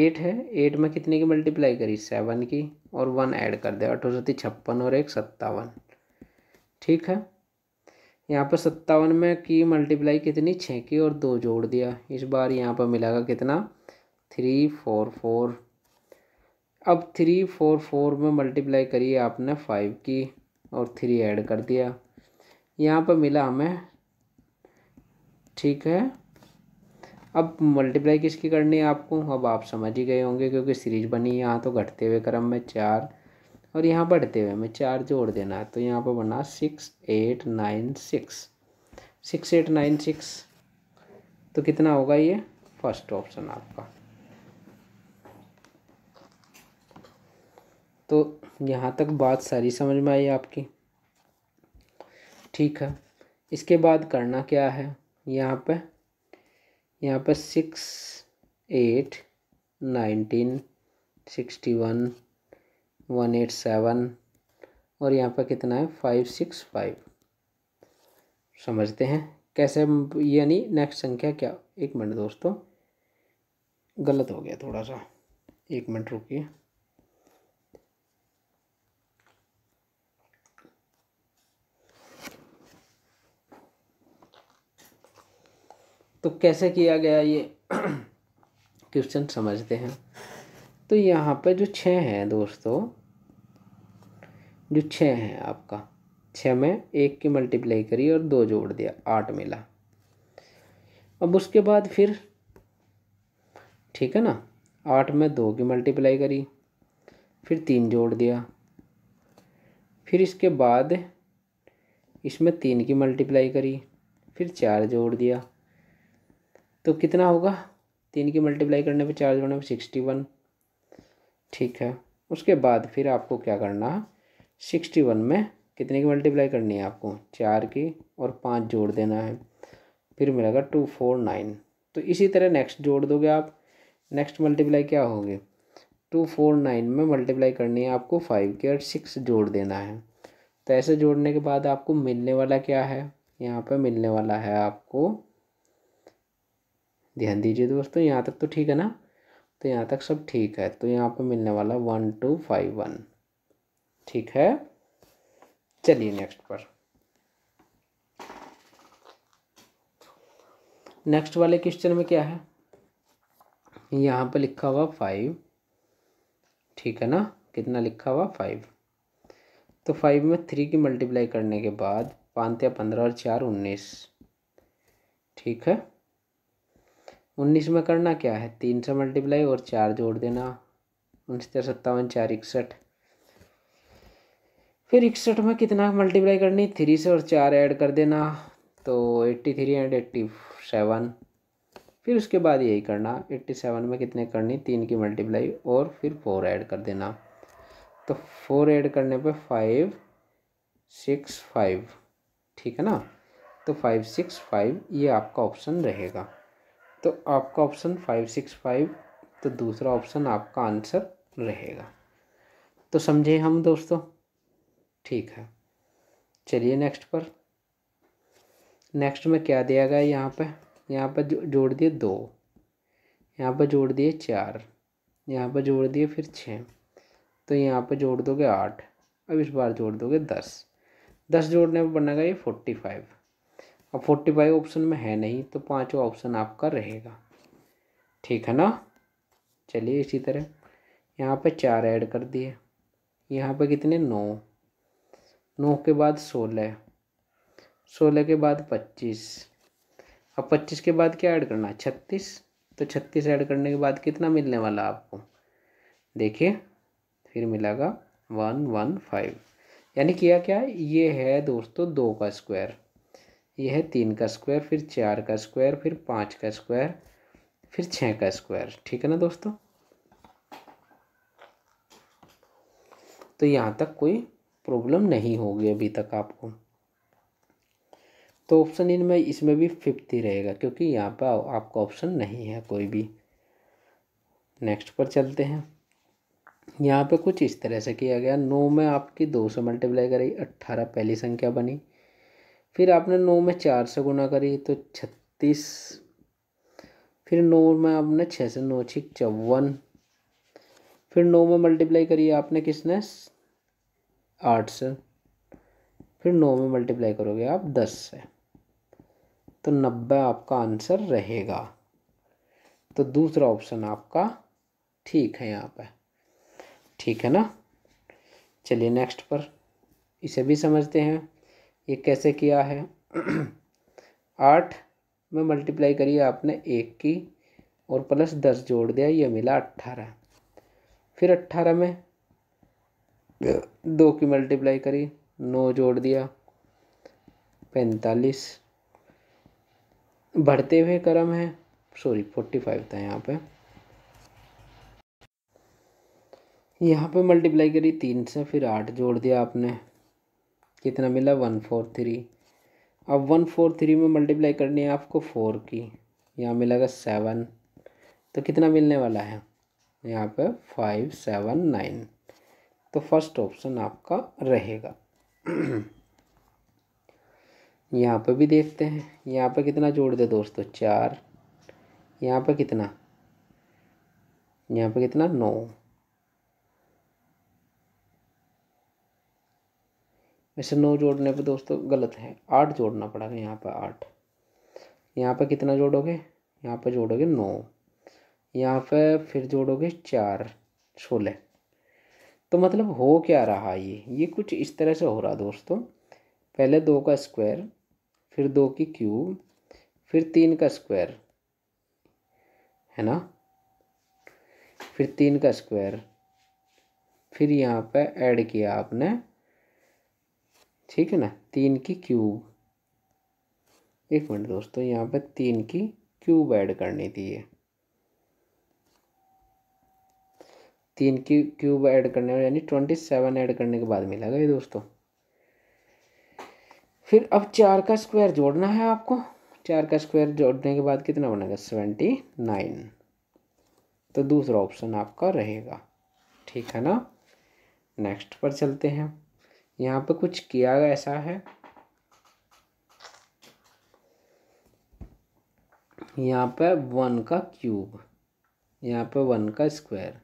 एट है एट में कितने की मल्टीप्लाई करी सेवन की और वन ऐड कर दिया अठो सती छप्पन और एक सत्तावन ठीक है यहाँ पर सत्तावन में की मल्टीप्लाई कितनी छः की और दो जोड़ दिया इस बार यहाँ पर मिलागा कितना थ्री फोर फोर अब थ्री फोर फोर में मल्टीप्लाई करिए आपने फाइव की और थ्री ऐड कर दिया यहाँ पर मिला हमें ठीक है अब मल्टीप्लाई किसकी करनी है आपको अब आप समझ ही गए होंगे क्योंकि सीरीज बनी यहाँ तो घटते हुए क्रम में चार और यहाँ बढ़ते हुए हमें चार जोड़ देना है तो यहाँ पर बना six eight nine six six eight nine six तो कितना होगा ये फर्स्ट ऑप्शन आपका तो यहाँ तक बात सारी समझ में आई आपकी ठीक है इसके बाद करना क्या है यहाँ पे यहाँ पर six eight nineteen sixty one one eight seven और यहाँ पर कितना है फाइव सिक्स फाइव समझते हैं कैसे यानी नेक्स्ट संख्या क्या एक मिनट दोस्तों गलत हो गया थोड़ा सा एक मिनट रुकिए तो कैसे किया गया ये क्वेश्चन समझते हैं तो यहाँ पर जो छः हैं दोस्तों जो छः हैं आपका छः में एक की मल्टीप्लाई करी और दो जोड़ दिया आठ मिला अब उसके बाद फिर ठीक है ना आठ में दो की मल्टीप्लाई करी फिर तीन जोड़ दिया फिर इसके बाद इसमें तीन की मल्टीप्लाई करी फिर चार जोड़ दिया तो कितना होगा तीन की मल्टीप्लाई करने पर चार्ज जोड़ने पर सिक्सटी वन ठीक है उसके बाद फिर आपको क्या करना सिक्सटी वन में कितने की मल्टीप्लाई करनी है आपको चार की और पाँच जोड़ देना है फिर मिलेगा टू फोर नाइन तो इसी तरह नेक्स्ट जोड़ दोगे आप नेक्स्ट मल्टीप्लाई क्या होगी टू फोर नाइन में मल्टीप्लाई करनी है आपको फाइव की और सिक्स जोड़ देना है तो ऐसे जोड़ने के बाद आपको मिलने वाला क्या है यहाँ पर मिलने वाला है आपको ध्यान दीजिए दोस्तों यहाँ तक तो ठीक है ना तो यहाँ तक सब ठीक है तो यहाँ पर मिलने वाला वन टू फाइव वन ठीक है चलिए नेक्स्ट पर नेक्स्ट वाले क्वेश्चन में क्या है यहाँ पर लिखा हुआ फाइव ठीक है ना कितना लिखा हुआ फाइव तो फाइव में थ्री की मल्टीप्लाई करने के बाद पाँच या पंद्रह और चार उन्नीस ठीक है उन्नीस में करना क्या है तीन से मल्टीप्लाई और चार जोड़ देना उनहत्तर सत्तावन चार इकसठ फिर इकसठ में कितना मल्टीप्लाई करनी थ्री से और चार ऐड कर देना तो eighty three and eighty seven फिर उसके बाद यही करना एट्टी सेवन में कितने करनी तीन की मल्टीप्लाई और फिर फोर ऐड कर देना तो फोर ऐड करने पे फाइव सिक्स फाइव ठीक है ना तो फाइव सिक्स फाइव ये आपका ऑप्शन रहेगा तो आपका ऑप्शन फाइव सिक्स फाइव तो दूसरा ऑप्शन आपका आंसर रहेगा तो समझे हम दोस्तों ठीक है चलिए नेक्स्ट पर नेक्स्ट में क्या दिया गया यहाँ पे यहाँ पर जोड़ दिए दो यहाँ पर जोड़ दिए चार यहाँ पर जोड़ दिए फिर छः तो यहाँ पर जोड़ दोगे आठ अब इस बार जोड़ दोगे दस दस जोड़ने पर बनेगा ये फोर्टी फाइव अब फोर्टी फाइव ऑप्शन में है नहीं तो पाँचों ऑप्शन आपका रहेगा ठीक है ना चलिए इसी तरह यहाँ पे चार ऐड कर दिए यहाँ पे कितने नौ नौ के बाद सोलह सोलह के बाद पच्चीस अब पच्चीस के बाद क्या ऐड करना छत्तीस तो छत्तीस ऐड करने के बाद कितना मिलने वाला आपको देखिए फिर मिलेगा वन वन फाइव यानी किया क्या ये है दोस्तों दो का स्क्वायर यह तीन का स्क्वायर फिर चार का स्क्वायर फिर पाँच का स्क्वायर फिर छः का स्क्वायर ठीक है ना दोस्तों तो यहाँ तक कोई प्रॉब्लम नहीं होगी अभी तक आपको तो ऑप्शन इन में इसमें भी फिफ्थ ही रहेगा क्योंकि यहाँ पर आपका ऑप्शन नहीं है कोई भी नेक्स्ट पर चलते हैं यहाँ पे कुछ इस तरह से किया गया नौ में आपकी दो से मल्टीप्लाई करी अट्ठारह पहली संख्या बनी फिर आपने नौ में चार से गुना करी तो छत्तीस फिर नौ में आपने छः से नौ छः चौवन फिर नौ में मल्टीप्लाई करिए आपने किसने आठ से फिर नौ में मल्टीप्लाई करोगे आप दस से तो नब्बे आपका आंसर रहेगा तो दूसरा ऑप्शन आपका ठीक है यहाँ पे ठीक है ना चलिए नेक्स्ट पर इसे भी समझते हैं ये कैसे किया है आठ में मल्टीप्लाई करिए आपने एक की और प्लस दस जोड़ दिया ये मिला अट्ठारह फिर अट्ठारह में दो की मल्टीप्लाई करी नौ जोड़ दिया पैंतालीस बढ़ते हुए क्रम है सॉरी फोर्टी फाइव था यहाँ पे यहाँ पे मल्टीप्लाई करी तीन से फिर आठ जोड़ दिया आपने कितना मिला वन फोर थ्री अब वन फोर थ्री में मल्टीप्लाई करनी है आपको फोर की यहाँ मिलेगा सेवन तो कितना मिलने वाला है यहाँ पे फाइव सेवन नाइन तो फर्स्ट ऑप्शन आपका रहेगा यहाँ पे भी देखते हैं यहाँ पे कितना जोड़ दे दोस्तों चार यहाँ पे कितना यहाँ पे कितना नौ वैसे नौ जोड़ने पर दोस्तों गलत है आठ जोड़ना पड़ेगा यहाँ पर आठ यहाँ पर कितना जोड़ोगे यहाँ पर जोड़ोगे नौ यहाँ पर फिर जोड़ोगे चार सोलह तो मतलब हो क्या रहा ये ये कुछ इस तरह से हो रहा दोस्तों पहले दो का स्क्वायर फिर दो की क्यूब फिर तीन का स्क्वायर है ना फिर तीन का स्क्वायर फिर यहाँ पे ऐड किया आपने ठीक है ना तीन की क्यूब एक मिनट दोस्तों यहाँ पर तीन की क्यूब ऐड करनी थी ये तीन की क्यूब ऐड करने में यानी ट्वेंटी सेवन ऐड करने के बाद मिलेगा ये दोस्तों फिर अब चार का स्क्वायर जोड़ना है आपको चार का स्क्वायर जोड़ने के बाद कितना बनेगा सेवेंटी नाइन तो दूसरा ऑप्शन आपका रहेगा ठीक है ना नेक्स्ट पर चलते हैं यहाँ पे कुछ किया ऐसा है यहाँ पे वन का क्यूब यहाँ पे वन का स्क्वायर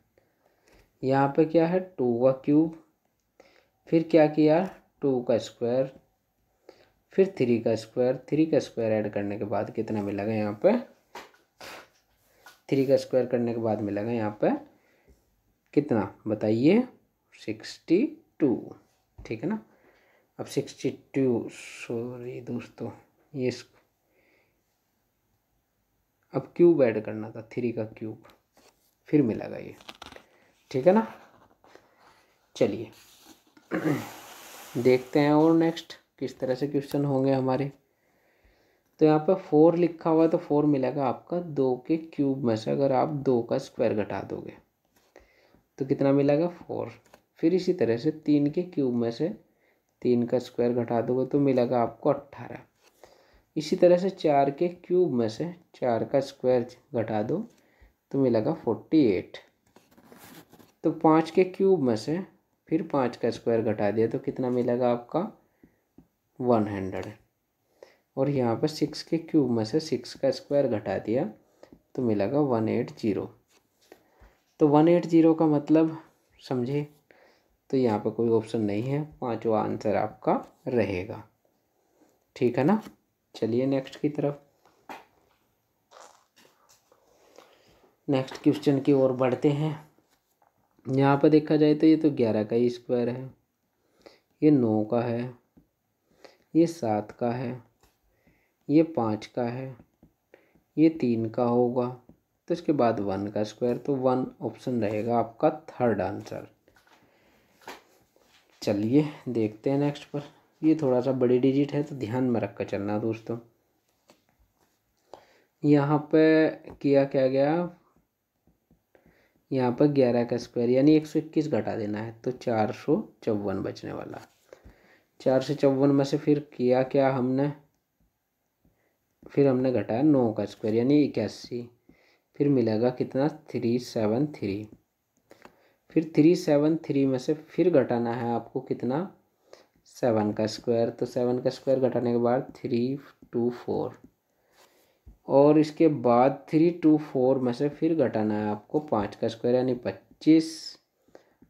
यहाँ पे क्या है टू का क्यूब फिर क्या किया टू का स्क्वायर फिर थ्री का स्क्वायर थ्री का स्क्वायर ऐड करने के बाद कितना मिलेगा यहाँ पे थ्री का स्क्वायर करने के बाद मिलेगा यहाँ पे कितना बताइए सिक्सटी टू ठीक है ना अब सिक्सटी टू सॉरी दोस्तों ये अब क्यूब ऐड करना था थ्री का क्यूब फिर मिलेगा ये ठीक है ना चलिए देखते हैं और नेक्स्ट किस तरह से क्वेश्चन होंगे हमारे तो यहाँ पर फोर लिखा हुआ है तो फोर मिलेगा आपका दो के क्यूब में से अगर आप दो का स्क्वायर घटा दोगे तो कितना मिलेगा फोर फिर इसी तरह से तीन के क्यूब में से तीन का स्क्वायर घटा दोगे तो मिलेगा आपको अट्ठारह इसी तरह से चार के क्यूब में से चार का स्क्वायर घटा दो तो मिलेगा फोर्टी एट तो पाँच के क्यूब में से फिर पाँच का स्क्वायर घटा दिया तो कितना मिलेगा आपका वन हंड्रेड और यहाँ पर सिक्स के क्यूब में से सिक्स का स्क्वायर घटा दिया तो मिलेगा वन एट ज़ीरो तो वन एट ज़ीरो का मतलब समझे तो यहाँ पर कोई ऑप्शन नहीं है पाँचवा आंसर आपका रहेगा ठीक है ना चलिए नेक्स्ट की तरफ नेक्स्ट क्वेश्चन की ओर बढ़ते हैं यहाँ पर देखा जाए तो ये तो ग्यारह का ही स्क्वायर है ये नौ का है ये सात का है ये पाँच का है ये तीन का होगा तो इसके बाद वन का स्क्वायर तो वन ऑप्शन रहेगा आपका थर्ड आंसर चलिए देखते हैं नेक्स्ट पर ये थोड़ा सा बड़ी डिजिट है तो ध्यान में रख कर चलना दोस्तों यहाँ पे किया क्या गया यहाँ पर ग्यारह का स्क्वायर यानी एक सौ इक्कीस घटा देना है तो चार सौ चौवन बचने वाला चार सौ चौवन में से फिर किया क्या हमने फिर हमने घटाया नौ का स्क्वायर यानी इक्यासी फिर मिलेगा कितना थ्री सेवन थ्री फिर थ्री सेवन थ्री में से फिर घटाना है आपको कितना सेवन का स्क्वायर तो सेवन का स्क्वायर घटाने के बाद थ्री टू फोर और इसके बाद थ्री टू फोर में से फिर घटाना है आपको पाँच का स्क्वायर यानी पच्चीस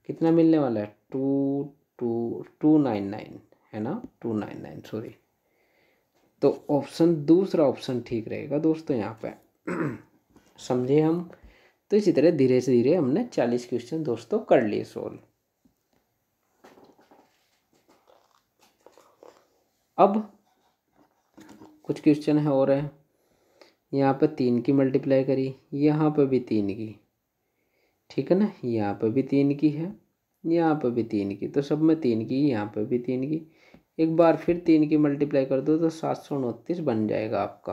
कितना मिलने वाला है two two two nine nine है ना टू नाइन नाइन सॉरी तो ऑप्शन दूसरा ऑप्शन ठीक रहेगा दोस्तों यहाँ पे समझे हम तो इसी तरह धीरे से धीरे हमने चालीस क्वेश्चन दोस्तों कर लिए सोल्व अब कुछ क्वेश्चन है और है यहाँ पर तीन की मल्टीप्लाई करी यहाँ पर भी तीन की ठीक है ना यहाँ पर भी तीन की है यहाँ पर भी तीन की तो सब में तीन की यहाँ पर भी तीन की एक बार फिर तीन की मल्टीप्लाई कर दो तो सात सौ उनतीस बन जाएगा आपका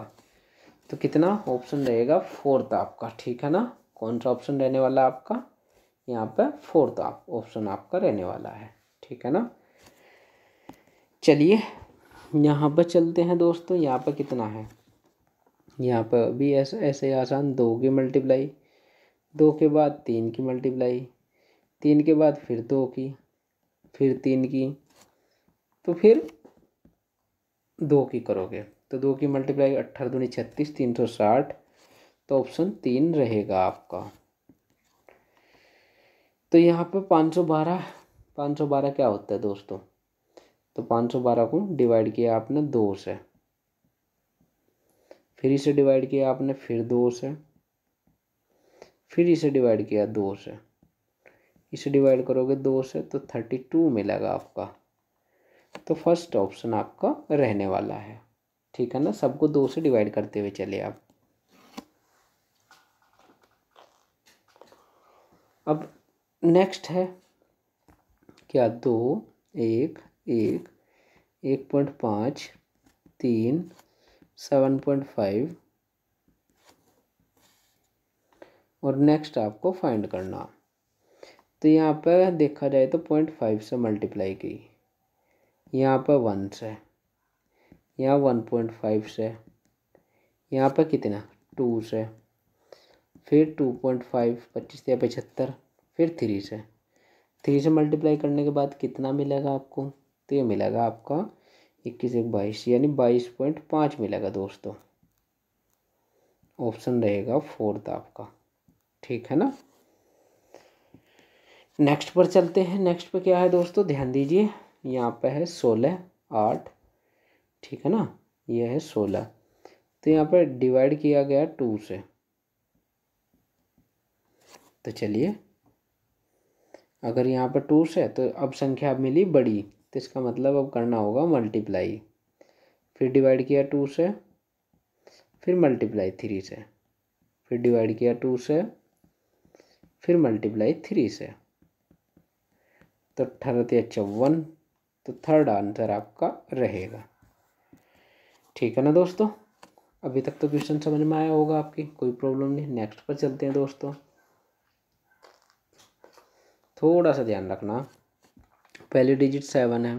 तो कितना ऑप्शन रहेगा फोर्थ आपका ठीक है ना कौन सा ऑप्शन रहने वाला है आपका यहाँ पर फोर्थ आप ऑप्शन आपका रहने वाला है ठीक है ना चलिए यहाँ पर चलते हैं दोस्तों यहाँ पर कितना है यहाँ पर भी ऐसे ऐसे आसान दो की मल्टीप्लाई दो के बाद तीन की मल्टीप्लाई तीन के बाद फिर दो की फिर तीन की तो फिर दो की करोगे तो दो की मल्टीप्लाई अट्ठारह दूनी छत्तीस तीन सौ साठ तो ऑप्शन तीन रहेगा आपका तो यहाँ पे सौ बारह क्या होता है दोस्तों तो पाँच सौ बारह को डिवाइड किया आपने दो से फिर इसे डिवाइड किया आपने फिर दो से फिर इसे डिवाइड किया दो से इसे डिवाइड करोगे दो से तो थर्टी टू मिलेगा आपका तो फर्स्ट ऑप्शन आपका रहने वाला है ठीक है ना सबको दो से डिवाइड करते हुए चले आप अब नेक्स्ट है क्या दो एक एक एक पॉइंट पाँच तीन सेवन पॉइंट फाइव और नेक्स्ट आपको फाइंड करना तो यहाँ पर देखा जाए तो पॉइंट फाइव से मल्टीप्लाई की यहाँ पर वन से यहाँ वन पॉइंट फाइव से यहाँ पर कितना टू से फिर टू पॉइंट फाइव पच्चीस या पचहत्तर फिर थ्री से थ्री से मल्टीप्लाई करने के बाद कितना मिलेगा आपको तो ये मिलेगा आपका इक्कीस एक बाईस यानी बाईस पॉइंट पाँच मिलेगा दोस्तों ऑप्शन रहेगा फोर्थ आपका ठीक है ना नेक्स्ट पर चलते हैं नेक्स्ट पर क्या है दोस्तों ध्यान दीजिए यहाँ पर है सोलह आठ ठीक है ना यह है सोलह तो यहाँ पर डिवाइड किया गया टू से तो चलिए अगर यहाँ पर टूस है तो अब संख्या मिली बड़ी तो इसका मतलब अब करना होगा मल्टीप्लाई फिर डिवाइड किया टू से फिर मल्टीप्लाई थ्री से फिर डिवाइड किया टू से फिर मल्टीप्लाई थ्री से तो अठारह या चौवन तो थर्ड आंसर आपका रहेगा ठीक है ना दोस्तों अभी तक तो क्वेश्चन समझ में आया होगा आपकी कोई प्रॉब्लम नहीं नेक्स्ट पर चलते हैं दोस्तों थोड़ा सा ध्यान रखना पहले डिजिट सेवन है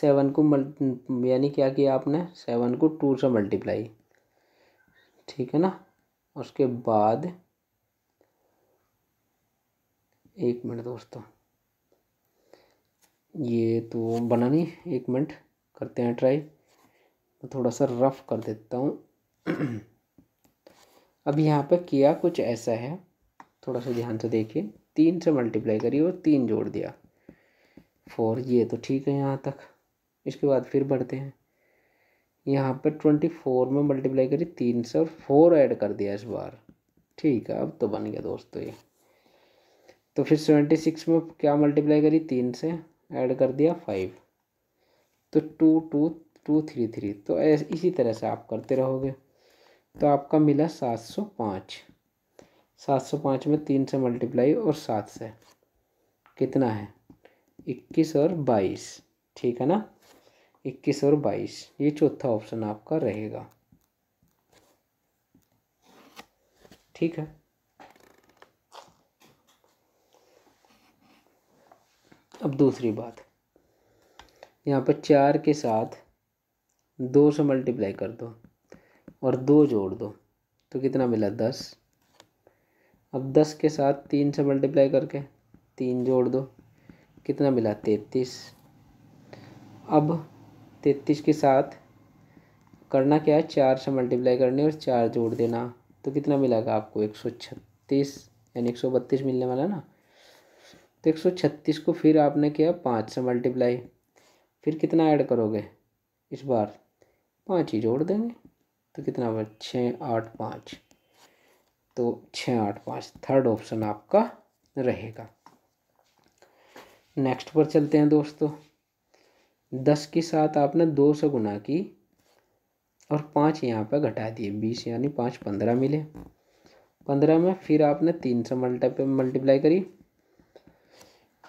सेवन को मल्टी यानी क्या किया आपने सेवन को टू से मल्टीप्लाई ठीक है ना उसके बाद एक मिनट दोस्तों ये तो बना नहीं एक मिनट करते हैं ट्राई मैं थोड़ा सा रफ कर देता हूँ अब यहाँ पर किया कुछ ऐसा है थोड़ा सा ध्यान से देखिए तीन से मल्टीप्लाई करी और तीन जोड़ दिया फोर ये तो ठीक है यहाँ तक इसके बाद फिर बढ़ते हैं यहाँ पर ट्वेंटी फोर में मल्टीप्लाई करी तीन से और फोर ऐड कर दिया इस बार ठीक है अब तो बन गया दोस्तों ये तो फिर सेवेंटी सिक्स में क्या मल्टीप्लाई करी तीन से ऐड कर दिया फाइव तो two two two three three तो ऐसे इसी तरह से आप करते रहोगे तो आपका मिला सात सौ पाँच सात सौ पाँच में तीन से मल्टीप्लाई और सात से कितना है इक्कीस और बाईस ठीक है ना इक्कीस और बाईस ये चौथा ऑप्शन आपका रहेगा ठीक है अब दूसरी बात यहाँ पर चार के साथ दो से मल्टीप्लाई कर दो और दो जोड़ दो तो कितना मिला दस अब दस के साथ तीन से मल्टीप्लाई करके तीन जोड़ दो कितना मिला तैतीस अब तैतीस के साथ करना क्या है चार से मल्टीप्लाई करनी और चार जोड़ देना तो कितना मिलेगा आपको एक सौ छत्तीस यानी एक सौ बत्तीस मिलने वाला ना तो एक सौ छत्तीस को फिर आपने किया पाँच से मल्टीप्लाई फिर कितना ऐड करोगे इस बार पाँच ही जोड़ देंगे तो कितना छः आठ पाँच तो छः आठ पाँच थर्ड ऑप्शन आपका रहेगा नेक्स्ट पर चलते हैं दोस्तों दस के साथ आपने दो सौ गुना की और पाँच यहाँ पर घटा दिए बीस यानी पाँच पंद्रह मिले पंद्रह में फिर आपने तीन सौ मल्टी मल्टीप्लाई करी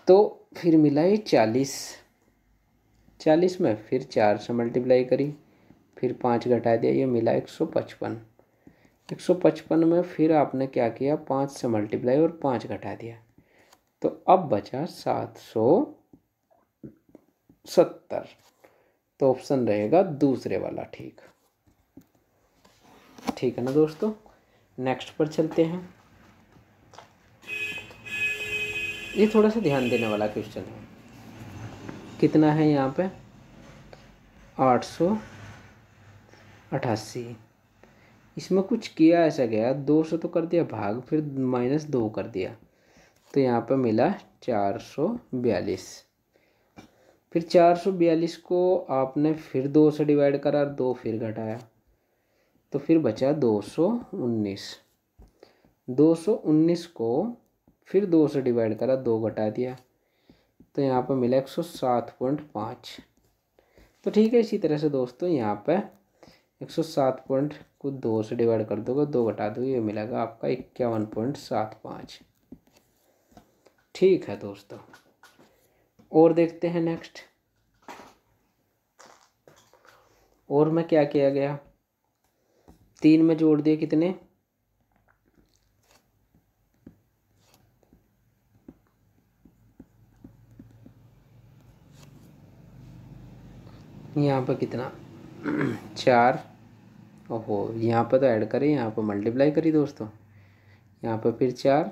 तो फिर मिला ये चालीस चालीस में फिर चार सौ मल्टीप्लाई करी फिर पाँच घटा दिया ये मिला एक सौ पचपन एक सौ पचपन में फिर आपने क्या किया पाँच से मल्टीप्लाई और पाँच घटा दिया तो अब बचा सात सौ सत्तर तो ऑप्शन रहेगा दूसरे वाला ठीक ठीक है ना दोस्तों नेक्स्ट पर चलते हैं ये थोड़ा सा ध्यान देने वाला क्वेश्चन है कितना है यहाँ पे आठ सौ अठासी इसमें कुछ किया ऐसा गया दो सौ तो कर दिया भाग फिर माइनस दो कर दिया तो यहाँ पर मिला चार सौ बयालीस फिर चार सौ बयालीस को आपने फिर दो से डिवाइड करा और दो फिर घटाया तो फिर बचा दो सौ उन्नीस दो सौ उन्नीस को फिर दो से डिवाइड करा दो घटा दिया तो यहाँ पर मिला एक सौ सात पॉइंट पाँच तो ठीक है इसी तरह से दोस्तों यहाँ पर एक सौ सात पॉइंट को दो से डिवाइड कर दोगे दो घटा दोगे ये मिलेगा आपका इक्यावन पॉइंट सात पाँच ठीक है दोस्तों और देखते हैं नेक्स्ट और में क्या किया गया तीन में जोड़ दिए कितने यहाँ पर कितना चार ओहो यहाँ पर तो ऐड करें यहाँ पर मल्टीप्लाई करी दोस्तों यहाँ पर फिर चार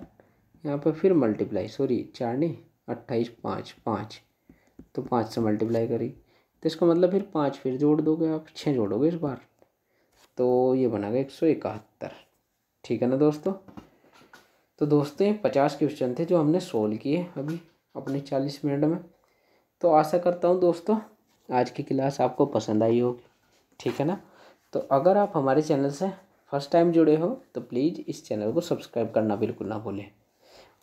यहाँ पर फिर मल्टीप्लाई सॉरी चार नहीं अट्ठाईस पाँच पाँच तो पाँच से मल्टीप्लाई करी तो इसका मतलब फिर पाँच फिर जोड़ दोगे आप छः जोड़ोगे इस बार तो ये बना गया एक सौ इकहत्तर ठीक है ना दोस्तों तो दोस्तों ये पचास क्वेश्चन थे जो हमने सोल्व किए अभी अपने चालीस मिनट में तो आशा करता हूँ दोस्तों आज की क्लास आपको पसंद आई होगी ठीक है ना तो अगर आप हमारे चैनल से फर्स्ट टाइम जुड़े हो तो प्लीज़ इस चैनल को सब्सक्राइब करना बिल्कुल ना भूलें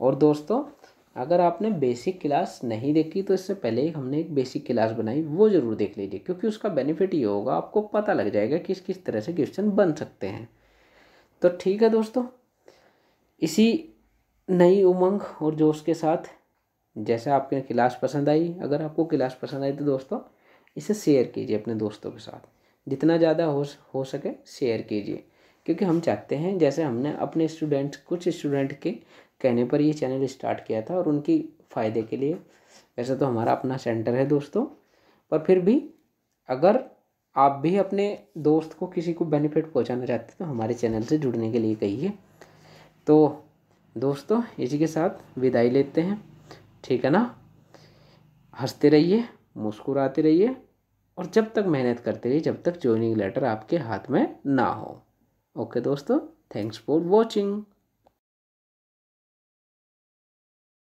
और दोस्तों अगर आपने बेसिक क्लास नहीं देखी तो इससे पहले ही हमने एक बेसिक क्लास बनाई वो ज़रूर देख लीजिए क्योंकि उसका बेनिफिट ये होगा आपको पता लग जाएगा किस किस तरह से क्वेश्चन बन सकते हैं तो ठीक है दोस्तों इसी नई उमंग और जोश के साथ जैसे आपके क्लास पसंद आई अगर आपको क्लास पसंद आई तो दोस्तों इसे शेयर कीजिए अपने दोस्तों के साथ जितना ज़्यादा हो हो सके शेयर कीजिए क्योंकि हम चाहते हैं जैसे हमने अपने स्टूडेंट्स कुछ स्टूडेंट के कहने पर ये चैनल स्टार्ट किया था और उनकी फ़ायदे के लिए वैसे तो हमारा अपना सेंटर है दोस्तों पर फिर भी अगर आप भी अपने दोस्त को किसी को बेनिफिट पहुंचाना चाहते हैं तो हमारे चैनल से जुड़ने के लिए कहिए तो दोस्तों इसी के साथ विदाई लेते हैं ठीक है ना हंसते रहिए मुस्कुराते रहिए और जब तक मेहनत करते रहिए जब तक ज्वाइनिंग लेटर आपके हाथ में ना हो ओके दोस्तों थैंक्स फॉर वॉचिंग